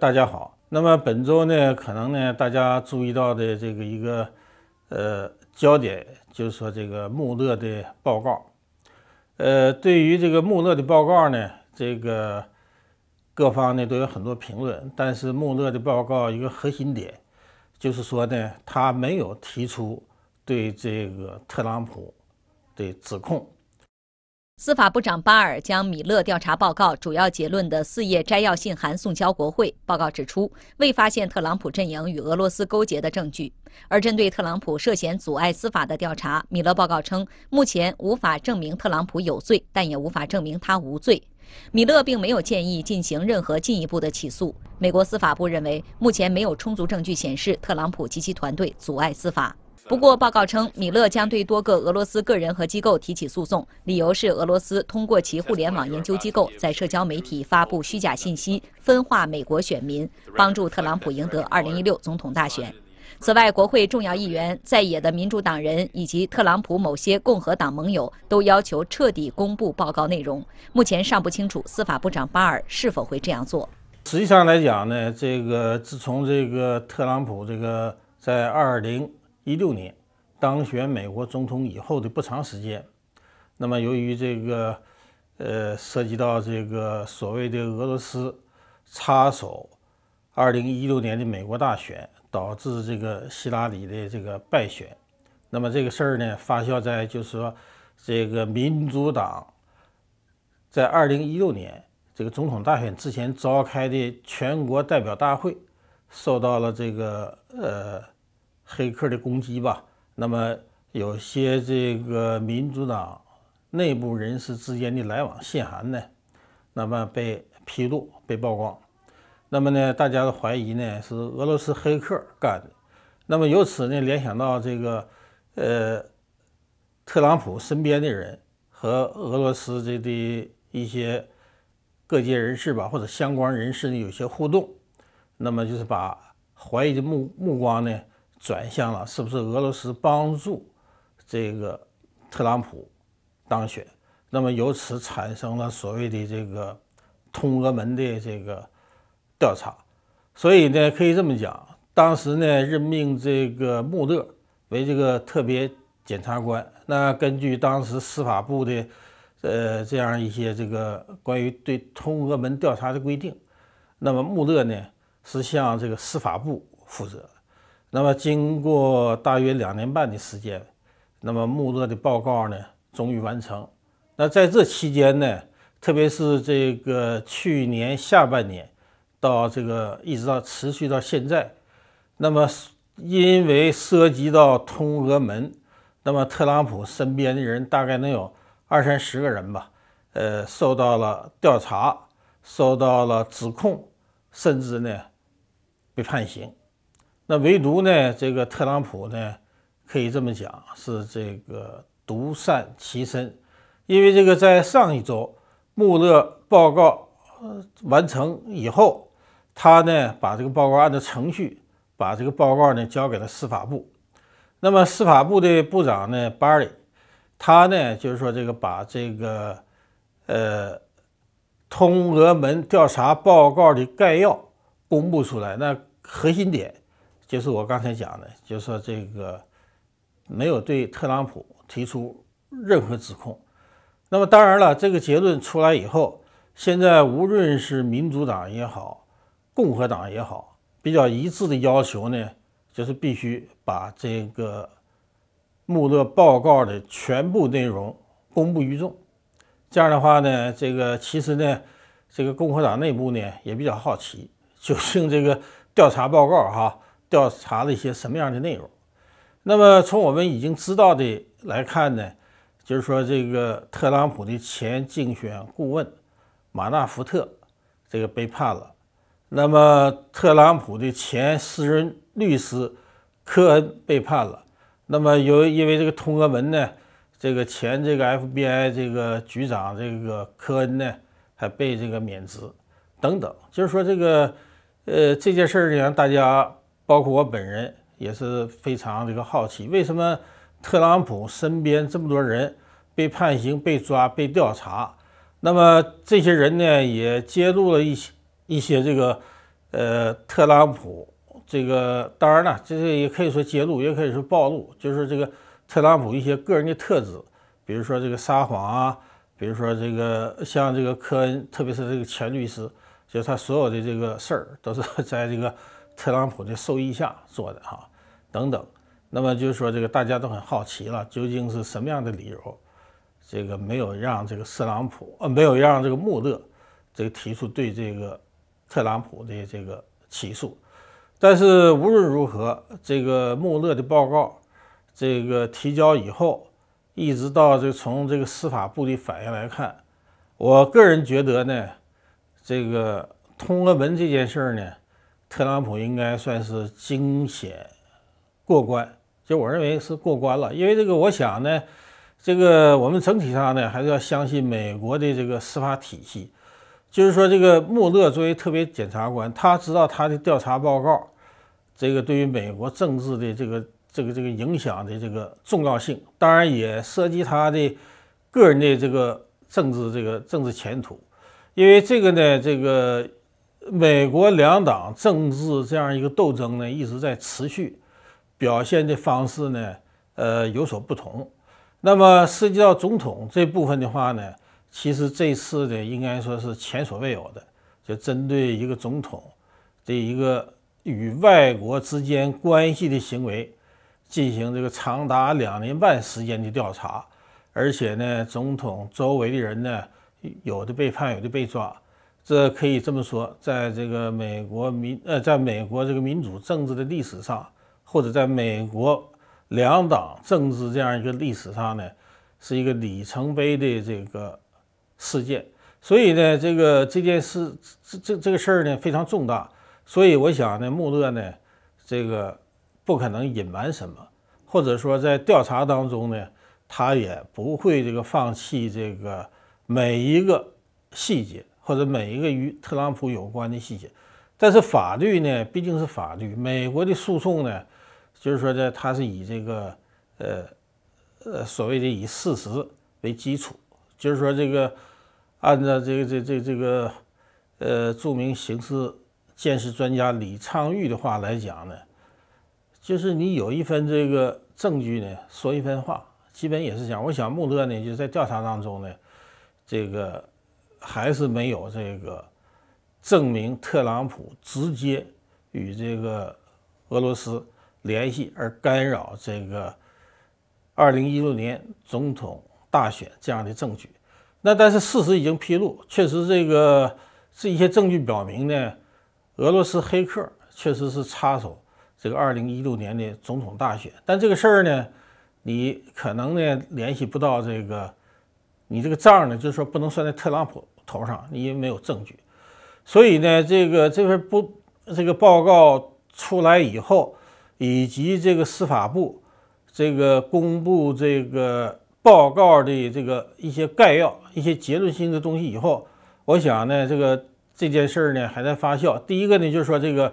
大家好，那么本周呢，可能呢，大家注意到的这个一个呃焦点，就是说这个穆勒的报告，呃，对于这个穆勒的报告呢，这个各方呢都有很多评论，但是穆勒的报告一个核心点，就是说呢，他没有提出对这个特朗普的指控。司法部长巴尔将米勒调查报告主要结论的四页摘要信函送交国会。报告指出，未发现特朗普阵营与俄罗斯勾结的证据。而针对特朗普涉嫌阻碍司法的调查，米勒报告称，目前无法证明特朗普有罪，但也无法证明他无罪。米勒并没有建议进行任何进一步的起诉。美国司法部认为，目前没有充足证据显示特朗普及其团队阻碍司法。不过，报告称，米勒将对多个俄罗斯个人和机构提起诉讼，理由是俄罗斯通过其互联网研究机构在社交媒体发布虚假信息，分化美国选民，帮助特朗普赢得二零一六总统大选。此外，国会重要议员、在野的民主党人以及特朗普某些共和党盟友都要求彻底公布报告内容。目前尚不清楚司法部长巴尔是否会这样做。实际上来讲呢，这个自从这个特朗普这个在二零。一六年当选美国总统以后的不长时间，那么由于这个，呃，涉及到这个所谓的俄罗斯插手二零一六年的美国大选，导致这个希拉里的这个败选。那么这个事儿呢，发酵在就是说，这个民主党在二零一六年这个总统大选之前召开的全国代表大会，受到了这个呃。黑客的攻击吧，那么有些这个民主党内部人士之间的来往信函呢，那么被披露、被曝光，那么呢，大家的怀疑呢是俄罗斯黑客干的，那么由此呢联想到这个，呃，特朗普身边的人和俄罗斯这的一些各界人士吧，或者相关人士呢有些互动，那么就是把怀疑的目目光呢。转向了，是不是俄罗斯帮助这个特朗普当选？那么由此产生了所谓的这个通俄门的这个调查。所以呢，可以这么讲，当时呢任命这个穆勒为这个特别检察官。那根据当时司法部的呃这样一些这个关于对通俄门调查的规定，那么穆勒呢是向这个司法部负责。那么，经过大约两年半的时间，那么穆勒的报告呢，终于完成。那在这期间呢，特别是这个去年下半年到这个一直到持续到现在，那么因为涉及到通俄门，那么特朗普身边的人大概能有二三十个人吧，呃，受到了调查、受到了指控，甚至呢被判刑。那唯独呢，这个特朗普呢，可以这么讲，是这个独善其身，因为这个在上一周，穆勒报告完成以后，他呢把这个报告按照程序，把这个报告呢交给了司法部，那么司法部的部长呢巴里，他呢就是说这个把这个，呃，通俄门调查报告的概要公布出来，那核心点。就是我刚才讲的，就是说这个没有对特朗普提出任何指控。那么当然了，这个结论出来以后，现在无论是民主党也好，共和党也好，比较一致的要求呢，就是必须把这个穆勒报告的全部内容公布于众。这样的话呢，这个其实呢，这个共和党内部呢也比较好奇，就听 这个调查报告哈。调查了一些什么样的内容？那么从我们已经知道的来看呢，就是说这个特朗普的前竞选顾问马纳福特这个被判了，那么特朗普的前私人律师科恩被判了，那么由因为这个通俄门呢，这个前这个 FBI 这个局长这个科恩呢还被这个免职等等，就是说这个呃这件事儿让大家。包括我本人也是非常这个好奇，为什么特朗普身边这么多人被判刑、被抓、被调查？那么这些人呢，也揭露了一些一些这个呃特朗普这个，当然了，这些也可以说揭露，也可以说暴露，就是这个特朗普一些个人的特质，比如说这个撒谎啊，比如说这个像这个科恩，特别是这个前律师，就是他所有的这个事儿都是 在这个。特朗普的授意下做的哈，等等，那么就是说，这个大家都很好奇了，究竟是什么样的理由，这个没有让这个特朗普呃，没有让这个穆勒这个提出对这个特朗普的这个起诉。但是无论如何，这个穆勒的报告这个提交以后，一直到这从这个司法部的反应来看，我个人觉得呢，这个通俄门这件事儿呢。特朗普应该算是惊险过关，就我认为是过关了，因为这个我想呢，这个我们整体上呢还是要相信美国的这个司法体系，就是说这个穆勒作为特别检察官，他知道他的调查报告，这个对于美国政治的这个这个这个影响的这个重要性，当然也涉及他的个人的这个政治这个政治前途，因为这个呢，这个。美国两党政治这样一个斗争呢，一直在持续，表现的方式呢，呃，有所不同。那么涉及到总统这部分的话呢，其实这次的应该说是前所未有的，就针对一个总统这一个与外国之间关系的行为进行这个长达两年半时间的调查，而且呢，总统周围的人呢，有的被判，有的被抓。这可以这么说，在这个美国民呃，在美国这个民主政治的历史上，或者在美国两党政治这样一个历史上呢，是一个里程碑的这个事件。所以呢，这个这件事这这这个事儿呢非常重大。所以我想呢，穆勒呢，这个不可能隐瞒什么，或者说在调查当中呢，他也不会这个放弃这个每一个细节。或者每一个与特朗普有关的细节，但是法律呢毕竟是法律。美国的诉讼呢，就是说呢，它是以这个呃呃所谓的以事实为基础，就是说这个按照这个这这这个呃著名刑事鉴识专家李昌钰的话来讲呢，就是你有一份这个证据呢，说一番话，基本也是讲。我想穆勒呢就在调查当中呢，这个。还是没有这个证明特朗普直接与这个俄罗斯联系而干扰这个二零一六年总统大选这样的证据。那但是事实已经披露，确实这个这一些证据表明呢，俄罗斯黑客确实是插手这个二零一六年的总统大选。但这个事儿呢，你可能呢联系不到这个。你这个账呢，就是说不能算在特朗普头上，你也没有证据。所以呢，这个这份不，这个报告出来以后，以及这个司法部这个公布这个报告的这个一些概要、一些结论性的东西以后，我想呢，这个这件事儿呢还在发酵。第一个呢，就是说这个，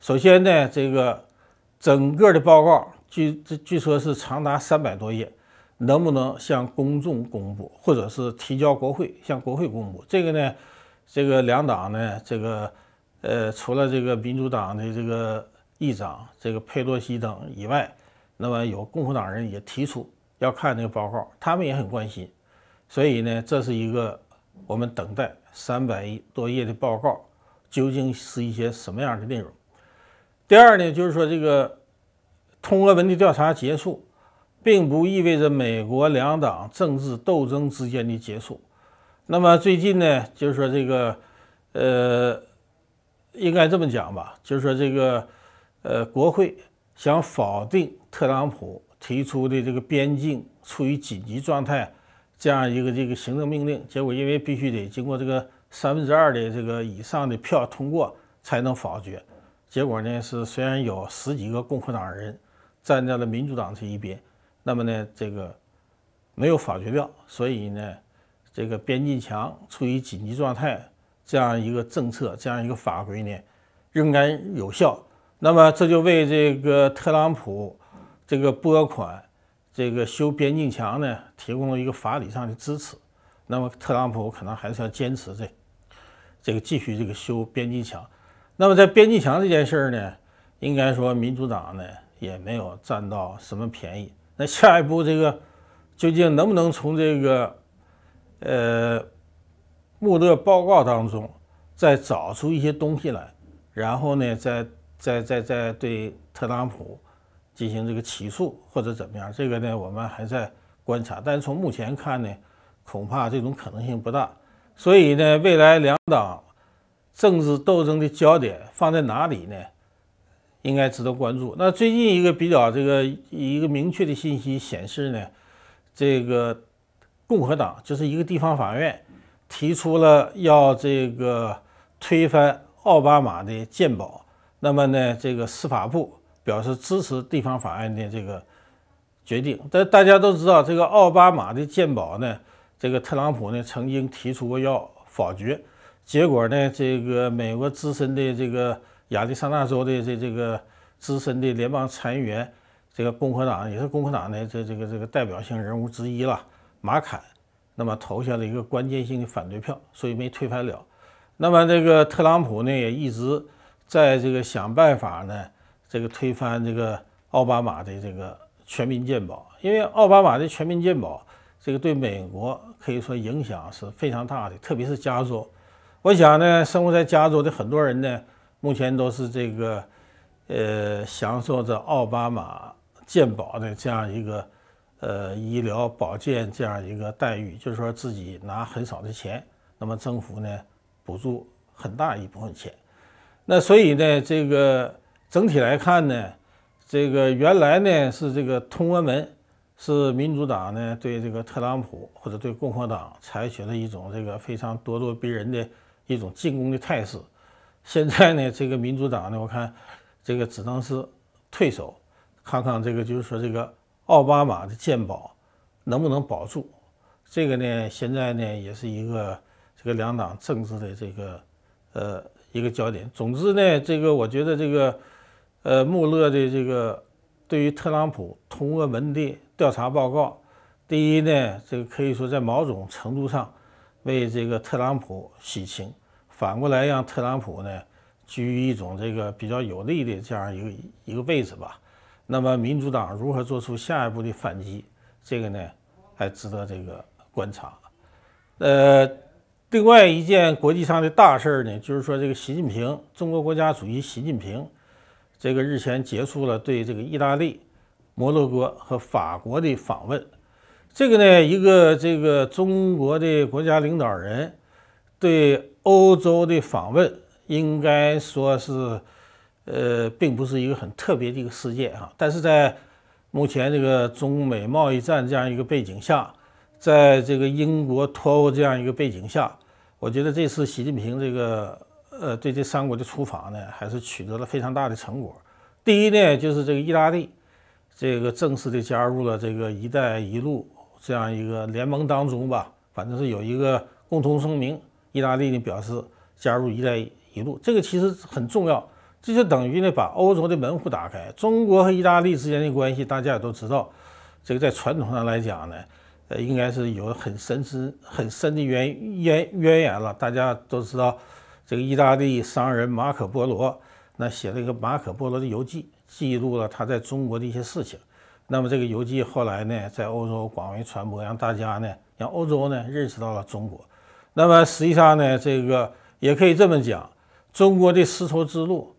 首先呢，这个整个的报告据据说是长达三百多页。能不能向公众公布，或者是提交国会向国会公布这个呢？这个两党呢，这个呃，除了这个民主党的这个议长这个佩洛西等以外，那么有共和党人也提出要看这个报告，他们也很关心。所以呢，这是一个我们等待三百多页的报告，究竟是一些什么样的内容？第二呢，就是说这个通俄问题调查结束。并不意味着美国两党政治斗争之间的结束。那么最近呢，就是说这个，呃，应该这么讲吧，就是说这个，呃，国会想否定特朗普提出的这个边境处于紧急状态这样一个这个行政命令，结果因为必须得经过这个三分之二的这个以上的票通过才能否决，结果呢是虽然有十几个共和党人站在了民主党这一边。那么呢，这个没有法决掉，所以呢，这个边境墙处于紧急状态，这样一个政策，这样一个法规呢，仍然有效。那么这就为这个特朗普这个拨款，这个修边境墙呢，提供了一个法理上的支持。那么特朗普可能还是要坚持这，这个继续这个修边境墙。那么在边境墙这件事儿呢，应该说民主党呢也没有占到什么便宜。那下一步这个究竟能不能从这个呃穆勒报告当中再找出一些东西来，然后呢，再再再再对特朗普进行这个起诉或者怎么样？这个呢，我们还在观察。但是从目前看呢，恐怕这种可能性不大。所以呢，未来两党政治斗争的焦点放在哪里呢？应该值得关注。那最近一个比较这个一个明确的信息显示呢，这个共和党就是一个地方法院提出了要这个推翻奥巴马的鉴宝，那么呢，这个司法部表示支持地方法院的这个决定。但大家都知道，这个奥巴马的鉴宝呢，这个特朗普呢曾经提出过要否决，结果呢，这个美国资深的这个。亚利桑那州的这这个资深的联邦参议员，这个共和党也是共和党的这这个这个代表性人物之一了，马坎，那么投下了一个关键性的反对票，所以没推翻了。那么这个特朗普呢，也一直在这个想办法呢，这个推翻这个奥巴马的这个全民健保，因为奥巴马的全民健保这个对美国可以说影响是非常大的，特别是加州。我想呢，生活在加州的很多人呢。目前都是这个，呃，享受着奥巴马健保的这样一个，呃，医疗保健这样一个待遇，就是说自己拿很少的钱，那么政府呢补助很大一部分钱。那所以呢，这个整体来看呢，这个原来呢是这个通俄门是民主党呢对这个特朗普或者对共和党采取了一种这个非常咄咄逼人的一种进攻的态势。现在呢，这个民主党呢，我看这个只能是退守，看看这个就是说这个奥巴马的健保能不能保住，这个呢，现在呢也是一个这个两党政治的这个呃一个焦点。总之呢，这个我觉得这个呃穆勒的这个对于特朗普通俄门的调查报告，第一呢，这个可以说在某种程度上为这个特朗普洗清。反过来让特朗普呢居于一种这个比较有利的这样一个一个位置吧。那么民主党如何做出下一步的反击，这个呢还值得这个观察。呃，另外一件国际上的大事儿呢，就是说这个习近平，中国国家主席习近平，这个日前结束了对这个意大利、摩洛哥和法国的访问。这个呢，一个这个中国的国家领导人。对欧洲的访问，应该说是，呃，并不是一个很特别的一个事件啊。但是在目前这个中美贸易战这样一个背景下，在这个英国脱欧这样一个背景下，我觉得这次习近平这个呃对这三国的出访呢，还是取得了非常大的成果。第一呢，就是这个意大利这个正式的加入了这个“一带一路”这样一个联盟当中吧，反正是有一个共同声明。意大利呢表示加入“一带一路”，这个其实很重要，这就等于呢把欧洲的门户打开。中国和意大利之间的关系，大家也都知道，这个在传统上来讲呢，呃，应该是有很深、深很深的渊渊渊源了。大家都知道，这个意大利商人马可·波罗，那写了一个《马可·波罗的游记》，记录了他在中国的一些事情。那么这个游记后来呢，在欧洲广为传播，让大家呢，让欧洲呢认识到了中国。那么实际上呢，这个也可以这么讲，中国的丝绸之路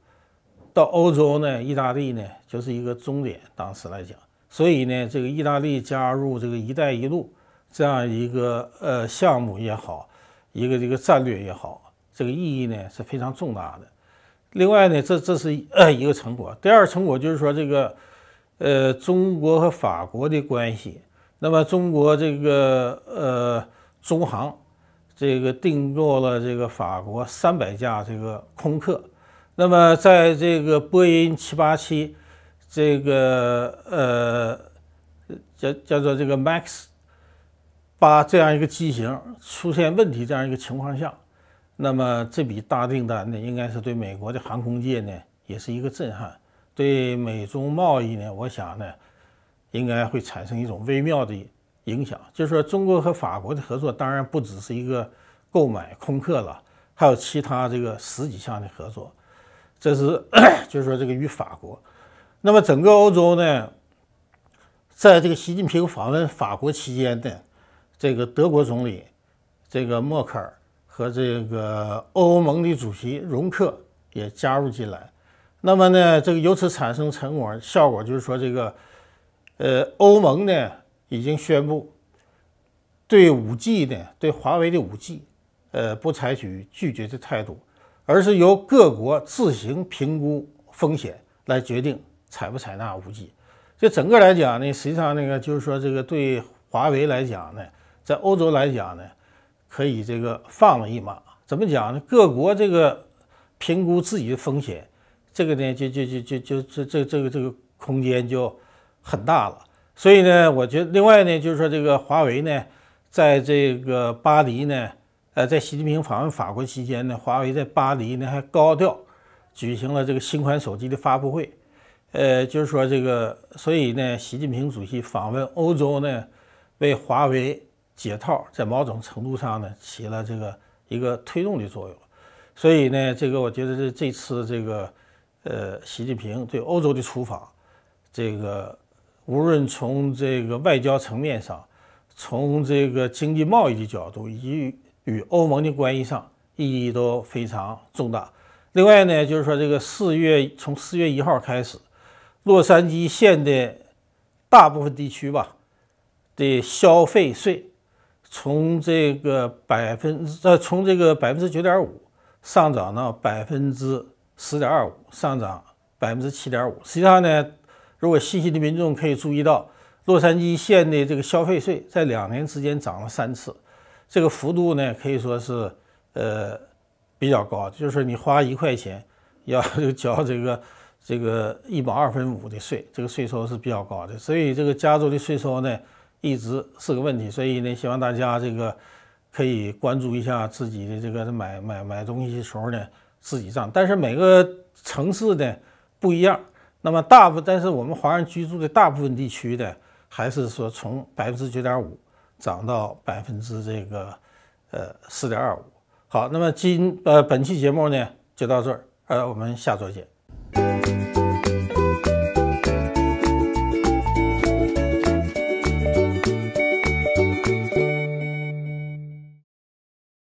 到欧洲呢，意大利呢就是一个终点。当时来讲，所以呢，这个意大利加入这个“一带一路”这样一个呃项目也好，一个这个战略也好，这个意义呢是非常重大的。另外呢，这这是呃一个成果。第二成果就是说，这个呃中国和法国的关系，那么中国这个呃中航。这个订购了这个法国三百架这个空客，那么在这个波音七八七，这个呃叫叫做这个 max，八这样一个机型出现问题这样一个情况下，那么这笔大订单呢，应该是对美国的航空界呢也是一个震撼，对美中贸易呢，我想呢，应该会产生一种微妙的。影响就是说，中国和法国的合作当然不只是一个购买空客了，还有其他这个十几项的合作。这是 就是说这个与法国，那么整个欧洲呢，在这个习近平访问法国期间呢，这个德国总理这个默克尔和这个欧盟的主席容克也加入进来。那么呢，这个由此产生成果效果就是说这个呃，欧盟呢。已经宣布对五 G 呢，对华为的五 G，呃，不采取拒绝的态度，而是由各国自行评估风险来决定采不采纳五 G。这整个来讲呢，实际上那个就是说，这个对华为来讲呢，在欧洲来讲呢，可以这个放了一马。怎么讲呢？各国这个评估自己的风险，这个呢，就就就就就这这这个这个空间就很大了。所以呢，我觉得另外呢，就是说这个华为呢，在这个巴黎呢，呃，在习近平访问法国期间呢，华为在巴黎呢还高调举行了这个新款手机的发布会，呃，就是说这个，所以呢，习近平主席访问欧洲呢，为华为解套，在某种程度上呢，起了这个一个推动的作用。所以呢，这个我觉得是这次这个呃，习近平对欧洲的出访，这个。无论从这个外交层面上，从这个经济贸易的角度，以及与欧盟的关系上，意义都非常重大。另外呢，就是说这个四月从四月一号开始，洛杉矶县的大部分地区吧的消费税，从这个百分之呃从这个百分之九点五上涨到百分之十点二五，上涨百分之七点五。实际上呢。如果细心的民众可以注意到，洛杉矶县的这个消费税在两年之间涨了三次，这个幅度呢可以说是，呃，比较高。就是你花一块钱，要交这个这个一毛二分五的税，这个税收是比较高的。所以这个加州的税收呢一直是个问题。所以呢，希望大家这个可以关注一下自己的这个买买买东西的时候呢自己账。但是每个城市呢不一样。那么大部，但是我们华人居住的大部分地区的，还是说从百分之九点五涨到百分之这个呃四点二五。好，那么今呃本期节目呢就到这儿，呃我们下周见。